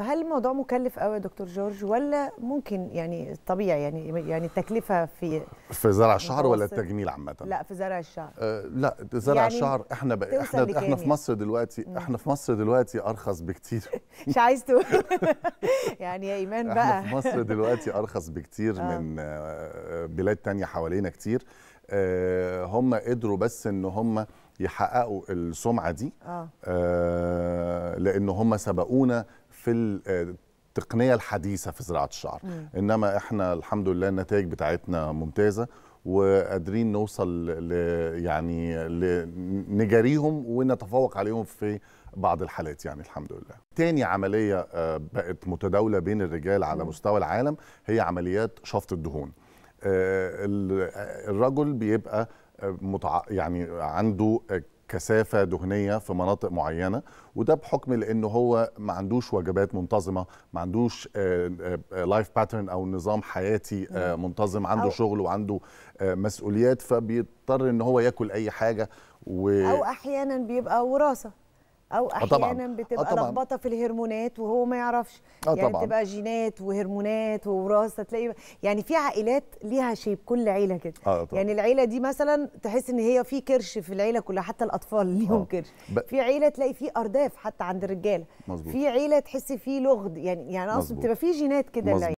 فهل الموضوع مكلف قوي يا دكتور جورج ولا ممكن يعني طبيعي يعني يعني التكلفه في في زرع الشعر ولا التجميل عامه؟ لا في زرع الشعر آه لا زرع يعني الشعر احنا بقى احنا احنا في يعني؟ مصر دلوقتي احنا في مصر دلوقتي ارخص بكتير مش عايز تقول يعني يا ايمان بقى احنا في مصر دلوقتي ارخص بكتير آه. من آه، بلاد تانية حوالينا كتير آه، هم قدروا بس ان هم يحققوا السمعه دي آه. آه لان هم سبقونا في آه، التقنيه الحديثه في زراعه الشعر مم. انما احنا الحمد لله النتائج بتاعتنا ممتازه وقادرين نوصل ل يعني نجاريهم ونتفوق عليهم في بعض الحالات يعني الحمد لله. تاني عمليه آه، بقت متداوله بين الرجال على مستوى العالم هي عمليات شفط الدهون. آه، الرجل بيبقى متع... يعني عنده كثافه دهنيه في مناطق معينه وده بحكم لانه هو ما عندوش وجبات منتظمه ما عندوش لايف آه، باترن آه، آه، او نظام حياتي منتظم عنده أو شغل وعنده مسؤوليات فبيضطر ان هو ياكل اي حاجه و... او احيانا بيبقى وراثه او آه، احيانا بتبقى آه، لخبطه في الهرمونات وهو ما يعرفش آه، يعني طبعًا. بتبقى جينات وهرمونات ووراثه تلاقي يعني في عائلات ليها شيب كل عيله كده يعني العيله دي مثلا تحس ان هي في كرش في العيله كلها حتى الاطفال ليهم كرش ب... في عيله تلاقي في ارداف حتى عند الرجاله مزبوط. في عيله تحس فيه لغد يعني يعني اقصد بتبقى في جينات كده